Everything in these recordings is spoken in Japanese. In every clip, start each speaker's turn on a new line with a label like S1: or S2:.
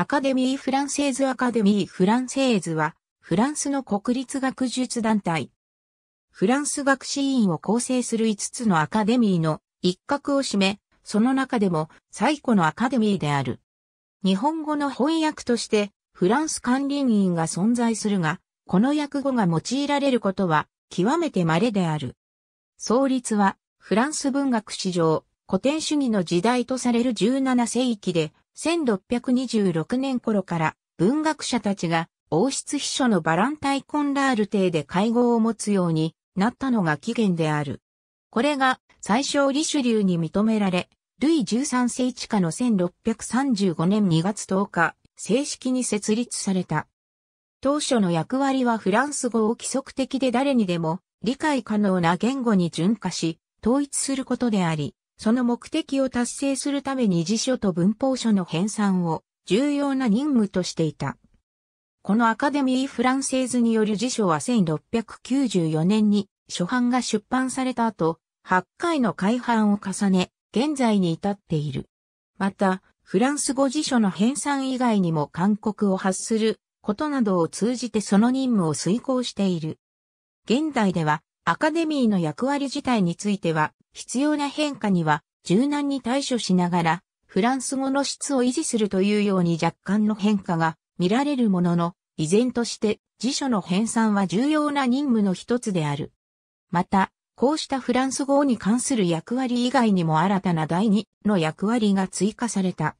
S1: アカデミー・フランセーズ・アカデミー・フランセーズは、フランスの国立学術団体。フランス学士院を構成する5つのアカデミーの一角を占め、その中でも最古のアカデミーである。日本語の翻訳として、フランス管理院が存在するが、この訳語が用いられることは極めて稀である。創立は、フランス文学史上、古典主義の時代とされる17世紀で、1626年頃から文学者たちが王室秘書のバランタイ・コンラール邸で会合を持つようになったのが起源である。これが最小リシュリューに認められ、ルイ13世地下の1635年2月10日、正式に設立された。当初の役割はフランス語を規則的で誰にでも理解可能な言語に順化し、統一することであり、その目的を達成するために辞書と文法書の編纂を重要な任務としていた。このアカデミー・フランセーズによる辞書は1694年に初版が出版された後、8回の改版を重ね、現在に至っている。また、フランス語辞書の編纂以外にも勧告を発することなどを通じてその任務を遂行している。現代では、アカデミーの役割自体については、必要な変化には柔軟に対処しながら、フランス語の質を維持するというように若干の変化が見られるものの、依然として辞書の編纂は重要な任務の一つである。また、こうしたフランス語に関する役割以外にも新たな第2の役割が追加された。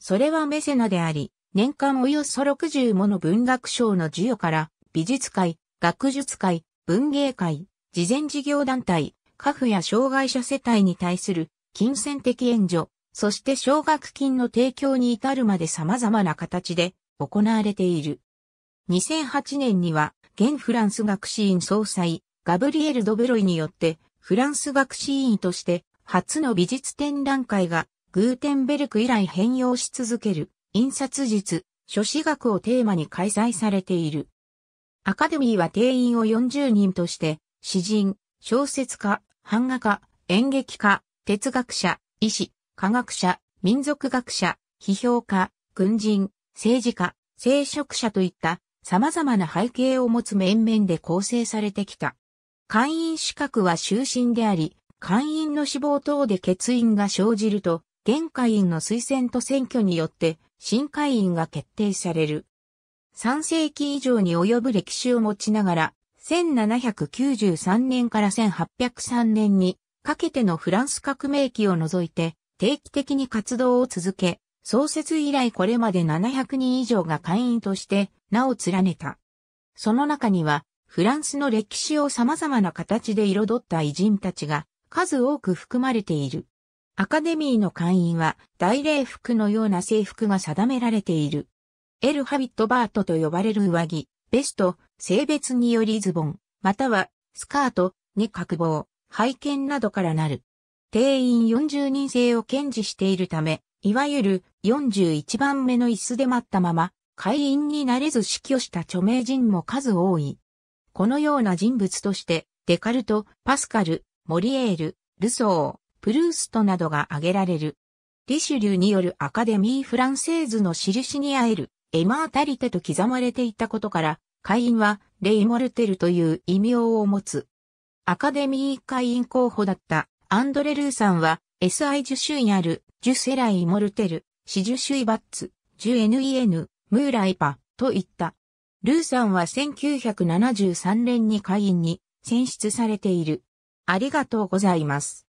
S1: それはメセナであり、年間およそ60もの文学賞の授与から、美術界、学術界、文芸界、慈善事業団体、家父や障害者世帯に対する金銭的援助、そして奨学金の提供に至るまで様々な形で行われている。2008年には、現フランス学士院総裁、ガブリエル・ドブロイによって、フランス学士院として初の美術展覧会が、グーテンベルク以来変容し続ける、印刷術、書士学をテーマに開催されている。アカデミーは定員を40人として、詩人、小説家、版画家、演劇家、哲学者、医師、科学者、民族学者、批評家、軍人、政治家、聖職者といった様々な背景を持つ面々で構成されてきた。会員資格は終身であり、会員の死亡等で欠員が生じると、現会員の推薦と選挙によって新会員が決定される。3世紀以上に及ぶ歴史を持ちながら、1793年から1803年にかけてのフランス革命期を除いて定期的に活動を続け、創設以来これまで700人以上が会員として名を連ねた。その中にはフランスの歴史を様々な形で彩った偉人たちが数多く含まれている。アカデミーの会員は大礼服のような制服が定められている。エル・ハビットバートと呼ばれる上着、ベスト、性別によりズボン、または、スカート、に格棒、背剣などからなる。定員40人制を堅持しているため、いわゆる41番目の椅子で待ったまま、会員になれず死去した著名人も数多い。このような人物として、デカルト、パスカル、モリエール、ルソー、プルーストなどが挙げられる。リシュリューによるアカデミー・フランセーズの印に会えるエマータリテと刻まれていたことから、会員はレイ・モルテルという異名を持つ。アカデミー会員候補だったアンドレ・ルーさんは SI 受賞にあるジュセライ・モルテル、シジュシュイ・バッツ、ジュ NEN、ムーライパといった。ルーさんは1973年に会員に選出されている。ありがとうございます。